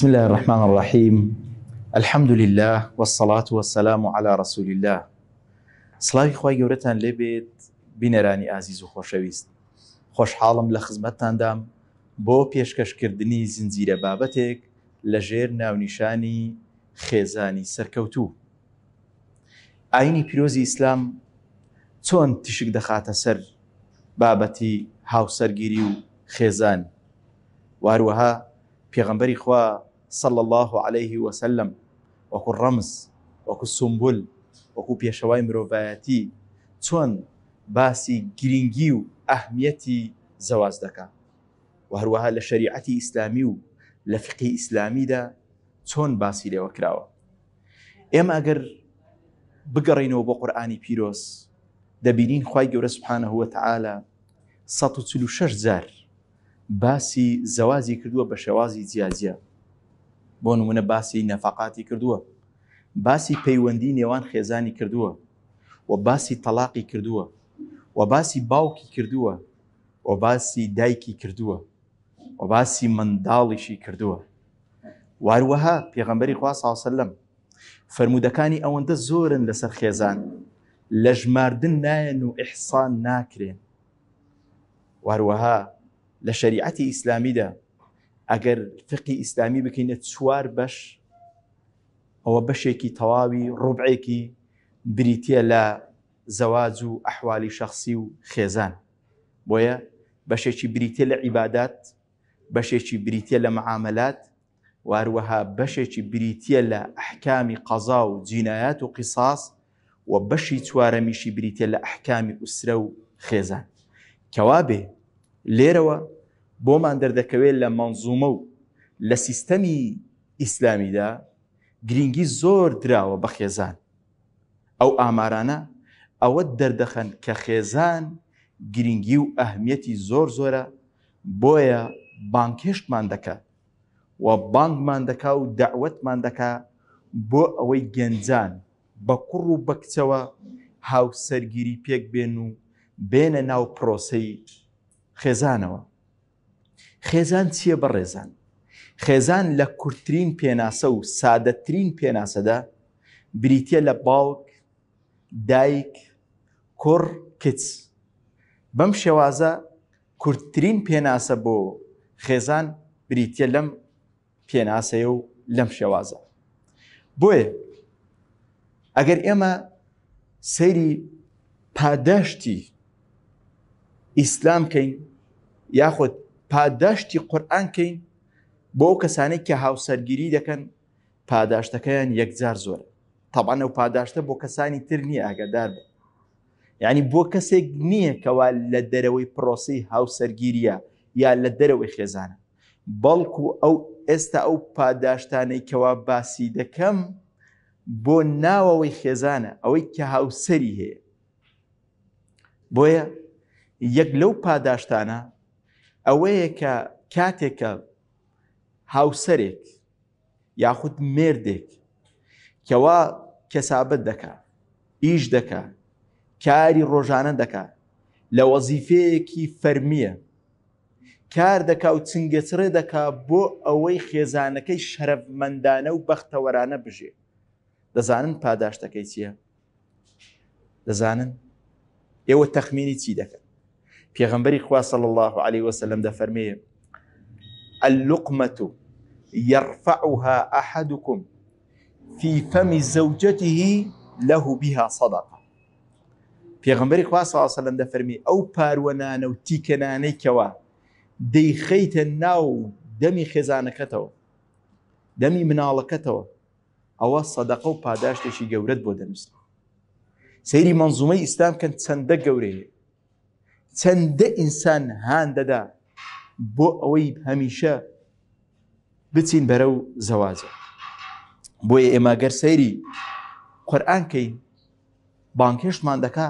بسم الله الرحمن الرحيم الحمد لله والصلاة والسلام على رسول الله سلاوی خی گەورەتان لێبێت بینەرانی ئازیز و خۆشەویست خۆشحاڵم لە خزمەتتاندام بۆ پێشکەشکردنی زنجیرە بابەتێک لە ژێر ناونیشانی خێزانی سەرکەوتوو ئاینی پیرۆزی ئیسلام چۆن تیشک دەخاتە سەر بابەتی هاوسەرگیری و خێزان واروەها پێغەمبەری خوا sallallahu الله عليه وسلم وكو رمز وكو Sumbul وكو pia مروفاتي تون باسي جرينجيو أهميتي زوازدك وهروها زەواز دەکا لفقه إسلامي دا تون باسي و لە فقی ئیسلامیدا چۆن باسی لێوە کراوە ئێمە ئەگەر بگەڕینەوە بۆ قورآانی پیرۆز دەبینین خی گەورە سبحانە هوە زار بۆ نمونە باسی نەفاقاتی کردووە باسی پەیوەندی نێوان خێزانی کردووە و باسی تەلاقی کردووە و باسی باوکی کردووە و باسی دایکی کردووە و باسی منداڵیشی کردووە واروەها پێغەمبەری خوا ساوسلم فرمودەکانی ئەوەندە زۆرن لەسەر خێزان لە ژماردن نایەن و ئیحسان ناکرێن واروەها لە شریعەتی ئیسلامیدا اگر فقی ئیسلامی بکەینە چوار بەش ئەوە بەشێکی تەواوی ڕوبعێکی بریتە لە زواج و احوال شخصی و خیزان بۆیە بشه چی لە عیبادات بشه چی لە معاملات واروها بشه چی لە ئەحکامی قضا و جینایات و قصاص و بشه چوارەمیشی بریتە لە ئەحکامی ئوسرە و خێزان کەوابێ لێرەوە بۆمان دەردەکەوێت لە منزومە و لە سیستەمی ئیسلامیدا گرنگی زۆر دراوە بە خێزان ئەو ئامارانە ئەوە دەردەخەن کە خێزان گرنگی و ئەهمیەتی زۆر زۆرە بۆیە بانکێشتمان دەکات و بانگمان دەکا و دەعوتمان دەکا بۆ ئەوەی گەنجان بە کوڕ و بەکچەوە هاوسەرگیری پێک بێن و بێنە ناو پرۆسی خێزانەوە خێزان چییە بەڕێزان خێزان لە کورتترین پێناسە و سادەترین پێناسەدا بریتە لە باوک دایک کوڕ کچ بەم شێوازە کورتترین پێناسە بۆ خێزان بریتە لەم پێناسەیە و لەم شێوازە بۆیە ئەگەر ئێمە سەیری پادەشتی ئیسلام کەین یاخود پاداشتی قورآانکەین بۆ کەسانێک کە هاوسەرگیری دەکەن پاداشتەکەیان یەکجار زۆر تاوان ئەو پاداشتە بۆ کەسانی تر نییە ئاگادار بن یعنی بۆ کەسێک نییە کەوا لە دەرەوەی پرۆسی هاوسەرگیریە یا لە دەرەوەی خێزانە بەڵکو ئەو ئێستا ئەو پاداشتانەی کەوا باسی دەکەم بۆ ناوەوەی خێزانە ئەوەی کە هاوسری هەیە بۆیە یەک لەو پاداشتانە ئەوەیە کە کاتێکە هاوسەرێک یاخود مێردێک کەوا کەسابەت دەکا ئیش دەکا کاری ڕۆژانە دەکا لە وەزیفەیەکی فەرمیە کار دەکا و چنگەچڕێ دەکا بۆ ئەوەی خێزانەکەی شەرەفمەندانە و بەختەوەرانە بژێ دەزانن پاداشتەکەی چییە؟ دەزانن ئێوە تەخمینی چی دەکەن پیغمبری خوا صلی الله علیه وسلم ده فرمیه اللقمة يرفعها أحدكم في فم زوجته له بها صدقة پیغمبری خوا صلی الله علیه وسلم ده فرمی او پارونانه و تیکنانه کوا دی خیت ناو دمی خزانەکەتەوە دەمی مناڵەکەتەوە او سەدەقە و پاداشتێکی گەورەت بۆ دەنووسن سيري منظومي اسلام كانت سندق گەورەیە چەندە ئینسان هان دەدا بۆ ئەوەی هەمیشە بچین بەرە و زەوازە بۆیە ئێماگەر سەیری قورآانکەین بانکێشمان دەکا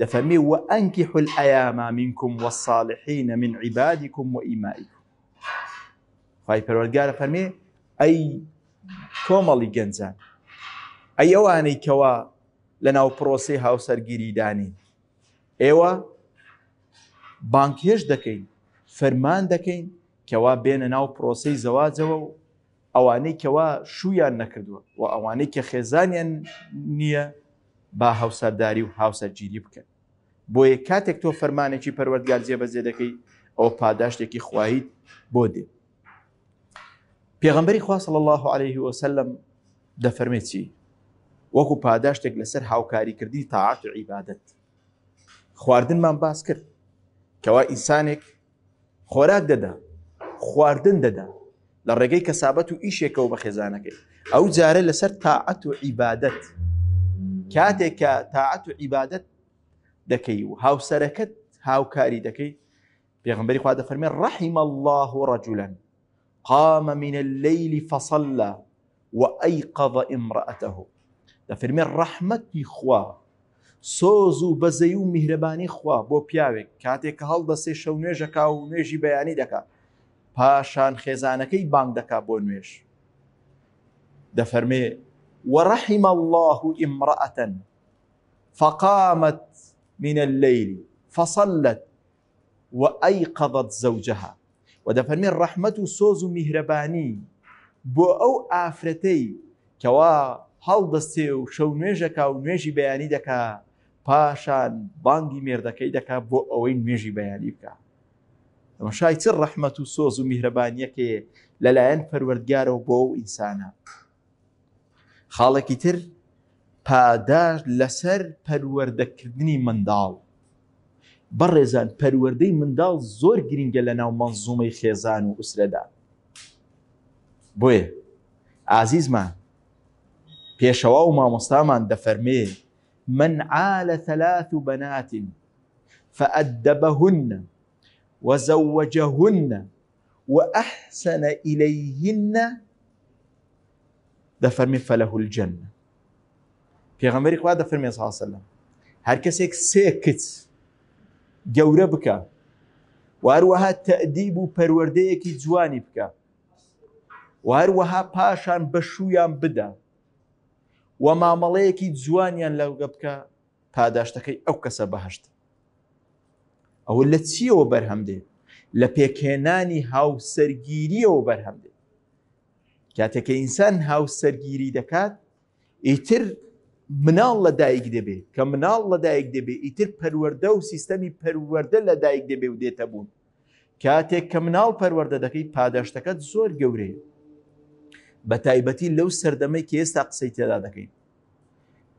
دەفەرمی وە ئەنکی حل ئەیاما منکم وەساڵحینە من عیبادیکم و ئیماییکم خی پەروەرگارە فەرمێ ئەی کۆمەڵی گەنجان ئەی ئەوانەی کەوا لە ناو پرۆسی هاوسەرگیریدانی ئێوە بانکێش دەکەین فەرمان دەکەین کەوا بێنە ناو پرۆسی زەواجەوە و ئەوانەی کەوا شویان نەکردووە و ئەوانەی کە خێزانیان نییە با هاوسەرداری و هاوسەرگیری بکەن بۆیە کاتێک تۆ فەرمانێکی پەروەردگار جێبەجێ دەکەی ئەو پاداشتێکی خواهیت بۆ دێ پێغمبەری خواصل الله عليه وسلم دەفەرمێتی وەکو پاداشتێک لەسەر هاوکاریکردی تاعات و عیبادت خواردنمان باس کرد كوا إنسانك خوراك دەدا خواردن دەدا لرغي كسابتو کەسابەت و بخزانك أو خێزانەکەی لسر جارە لەسەر تاعەت و عبادت کاتێک کە تاعەت و عیبادەت دكي و هاوسەرەکەت هاوکاری دەکەی الله رجلا قام من الليل فصلى وأيقظ امرأته دەفەرمێ رحمتي خواه سۆز و بەزەی و میهرەبانی خوا بۆ پیاوێک کاتێک کە هەڵدەسێ شەو نوێژەکە و نوێژی بەیانی دەکات پاشان خێزانەکەی بانگ دەکا بۆ نوێش دەفەرمێ وەڕەحیم الله ئیمڕەتەن فقامت من الليل فصلت وأيقظت زوجها ودفرمي الرحمة سوز مهرباني بو أو آفرتي كوا هەڵدەستێ و شەو نوێژەکە و نوێژی بەیانی دەکا پاشان بانگی مێردەکەی دەکا بۆ ئەوەی نوێژی بەیانی بکە مەشای چ ڕەحمە و سۆز و میهرەبانیەکێ لەلایەن پەروەردگارەوە بۆ و ئینسانە خاڵێکی تر پاداش لەسەر پەروەردەکردنی منداڵ بەڕێزان پەروەردەی منداڵ زۆر گرنگە لە ناو منزومەی خێزان و ئوسرەدا بۆیە ئازیزمان پێشەوا و مامۆستامان دەفەرمێ من عال ثلاث بنات فأدبهن وزوجهن وأحسن إليهن دفر من فله الجنة پیغمبری خوا دفر من صلى الله عليه وسلم هر کسێک سێ جوربك گەورە بکە واروەها جوانبك و پەروەردەیەکی جوانی بکە واروەها پاشان و مامەڵەیەکی جوانیان لەوگە بکە پاداشتەکەی ئەو کەسە بەهشت ئەوە لە چیەوە بەرهەم دێت لە پێکێنانی هاوسەرگیریەوە بەرهەم دێت کاتێککە ئینسان هاوسەرگیری دەکات ئیتر مناڵ لەدایک دەبێت کە مناڵ لەدایک دەبێت ئیتر پەروەەردە و سیستەمی پەروەەردە لەدایک دەبێ و دێتە بوون کاتێک کە مناڵ پەروەەردە دەکەی پاداشتەکەت زۆر گەورەیە بە تایبەتی لەو سەردەمەی کە ئێستا قسەی تێدا دەکەین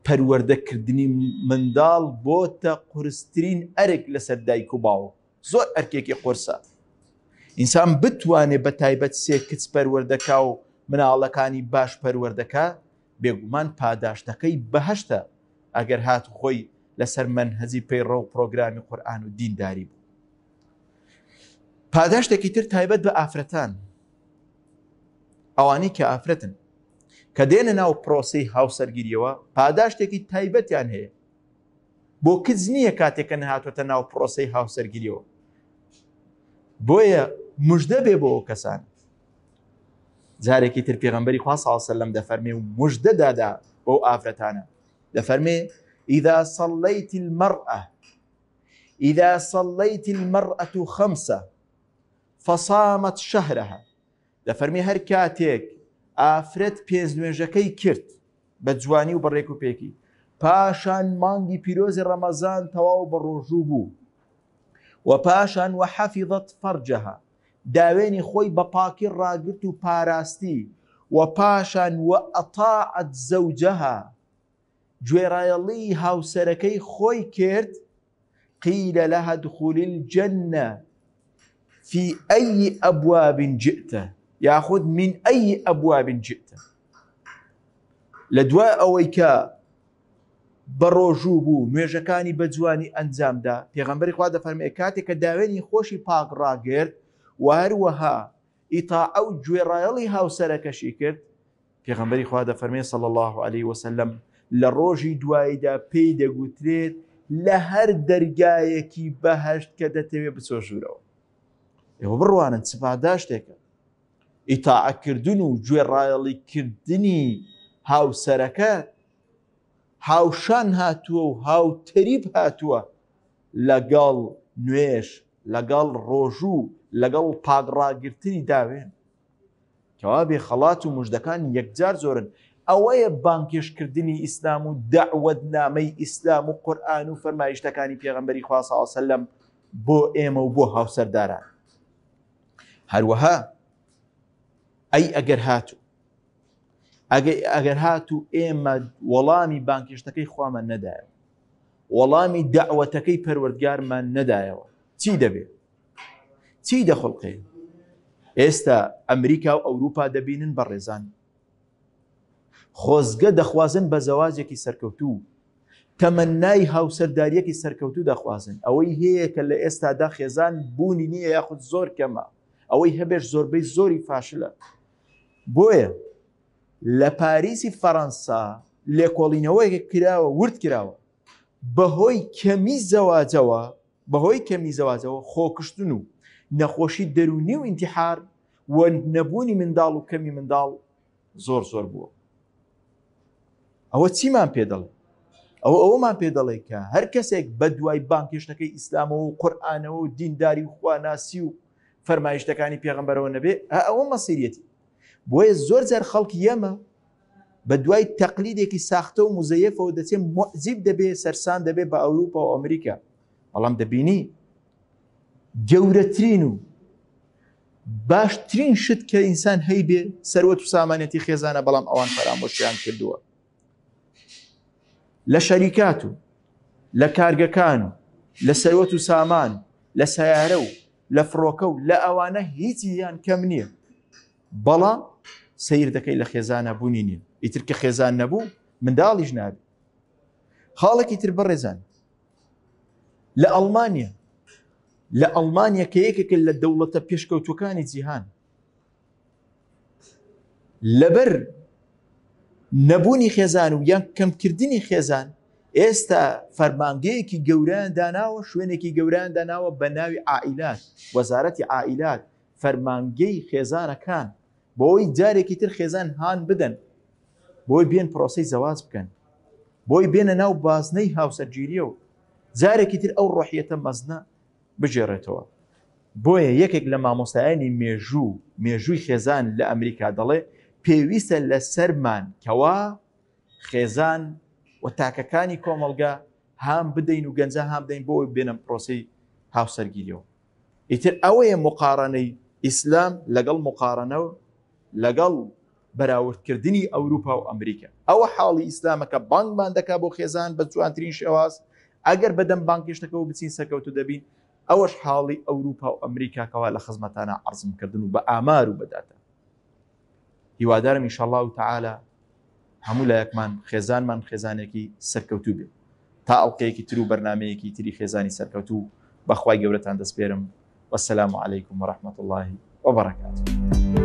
پەروەردەکردنی منداڵ بۆتە قرسترین ئەرێک لەسەر دایک و باوە زۆر ئەرکێکی قرسە ئینسان بتوانێ بە تایبەت سێ کچ پەروەردەکا و مناڵەکانی باش پەروەردەکە بێگومان پاداشتەکەی بەهشتە ئەگەر هات خۆی لەسەر منهەزی پەیڕە و پرۆگرامی قورآن و دینداری بوو پاداشتێکی تر تایبەت بە ئافرەتان ئەوانی کە ئافرەتن کە دێنە ناو پرۆسی هاوسەرگیریەوە پاداشتێکی تایبەتیان هەیە بۆ کز نییە کاتێکە نەهاتوەتە ناو پرۆسی و بۆیە مجده بی بۆ کسان کەسان جارێکی تر پیغمبری خواه صلی پێغمبەری خواسەسە ده فرمی و مجده دادا آفرتانا ده فرمی اذا صلیت المرأة إذا صلیت المرأة خمسة فصامت شهرها دەفەرمی هەر کاتێک ئافرەت پێنج نوێژەکەی کرد بە جوانی و بەڕێک و پێکی پاشان مانگی پیرۆزی ڕەمەزان تەواو بە ڕۆژوو بوو و پاشان وە حەفیڵەت فەرجەها داوێنی خۆی بە پاکی ڕاگرت و پاراستی و پاشان وە ئەتاعەت زەوجەها گوێڕایەڵی هاوسەرەکەی خۆی کرد قیل لها دخول الجنة في أي أبواب جئته یاخود من ئەی ئەبوابن جێتە لە دوای ئەوەی کە بە ڕۆژوو بوو نوێژەکانی بە جوانی ئەنجامدا پێغمبەری خوا دەفەرمی کاتێک کە داوێنی خۆشی پاک ڕاگرد واروەها ئیتا ئەو گوێڕایەڵی هاوسەرەکەشی کرد پێغمبەری خوا دەفەرمێ سەڵ الله عليه وسلم لە ڕۆژی دواییدا پێی دەگوترێت لە هەر دەرگایەکی بەهشت کە دەتەوێت بچۆژورەوە ئێوە بڕوانن سپاداشتێکە ئیتاعەکردن و گوێڕایەڵیکردنی هاوسەرەکە هاوشان هاتووە و هاوتەریب هاتووە لەگەڵ نوێش لەگەڵ ڕۆژوو لەگەڵ پاگڕاگررتنی داوێن کەوابێ خەڵات و مژدەکان یەکجار زۆرن ئەوەیە بانکێشکردنی ئیسلام و داعوت نامەی ئیسلام و قورآن و فەرمایشتەکانی پێغمبەری خواسە ئاسەلم بۆ ئێمە و بۆ هاوسەرداران هەروەها ئەی ئەگەر هاتوو ئەگەر هاتوو ئێمە وەڵامی بانکشتەکەی خوامان نەدایەوە وەڵامی داوەتەکەی پەروەردگارمان نەدایەوە چی دەبێت چی دەخڵقێ ئێستا ئەمریکا و ئەوروپا دەبینن بە ڕێزان خۆزگە دەخوازن بە زەوازێکی سەرکەوتوو تەمەنای هاوسەرداریەکی سەرکەوتو دەخوازن ئەوەی هەیە کە لە ئێستادا خێزان بوونی نییە یاخود زۆر کەمە ئەوەی هەبێش زۆربەی زۆری فاشلە بۆیە لە پاریسی فەەنسا لێکۆڵینەوەیکە کراوە ورد کراوە بەهۆی کەمی زەواجەوە بەهۆی کەمی زەواجەوە خۆکشتن و نەخۆشی دەرونی و ئینتیحار و نەبوونی منداڵ و کەمی منداڵ زۆر زۆر بووە ئەوە چیمان پێ دەڵێ ئەو ئەومان پێ دەڵێ کە هەر کەسێک بە دوای بانکشتەکەی ئیسلامەوە و قورآانەوە و دینداری و خواناسی و فەرمایشتەکانی پێغمبەرەوە نەبێ ئەوە مەسیریەتی بۆیە زۆر جار خەڵکی ئەمە بە دوای تەقلیدێکی ساختە و مزەیەفەوە دەچێت مزیب دەبێ سەرسان دەبێت بە ئەوروپا و ئەمریکا بەڵام دەبینی گەورەترین و باشترین شت کە ئینسان هەی بێ سەروەت و سامانەتی خێزانە بەڵام ئەوان فەرامۆشیان کردووە لە شەریکات و لە کارگەکان و لە سەروەت و سامان لە سیارە و لە فڕۆکە و لە ئەوانە هیچیان کەم نییە بەڵا سیر دەکەی لە خێزانە بوونی نیە ئیتر کە خێزان نەبوو منداڵیش نابێت خاڵێکی تر بەڕێزان لە ئەڵمانیا لە ئەڵمانیا کە یەکێکە لە دەوڵەتە پێشکەوتەکانی جیهان لەبەر نەبوونی خێزان و یان کەمکردنی خێزان ئێستا فەرمانگەیەکی گەوران داناوە شوێنێکی گەوران داناوە بە ناوی عائلات وەزارەتی عائلات فەرمانگەی خێزانەکان بۆی جارێکی تر خێزان هاان بدەن بۆی بێن پرۆسی زەواز بکەن بۆی بێنە ناو بازنەی هاوسەرگیریە و جارێکی تر ئەو ڕحیەتە مەزنە بژێڕێتەوە بۆیە یەکێک لە مامۆستایانی مێژوو مێژووی خێزان لە ئەمریکا دەڵێ پێویستە لە سەرمان کەوا خێزان و تاکەکانی کۆمەلگا هام بدەین و گەنج هام بدەین بۆی بێنم پرۆسی هاوسەرگیریەوە ئیتر ئەوەیە مقارنەی ئیسلام لەگەڵ مقارنەوە لەگەڵ بەراوردکردنی ئەوروپا و ئەمریکا ئەوە حاڵی ئیسلامەکە بانکمان دەکا بۆ خێزان بە جوانترین شێواز ئەگەر بەدەم بانکیشتەکەەوە بچین سەکەوتو دەبین ئەوەش حاڵی ئەوروپا و ئەمریکاکەوا لە خزمەتانە عزمکردن و بە ئامار و بەداتە هیوادارم ئیشله و تعاالە هەموو لە یەکمان خێزانمان خێزانێکی سەرکەوتو بێت تا ئەڵکەیەکی تر و بەرنمەیەکی تری خێزانی سەرکەوتو بەخوای گەورەتان دەستپێرم وەسلام عیکم و رححمت اللهی وبركاته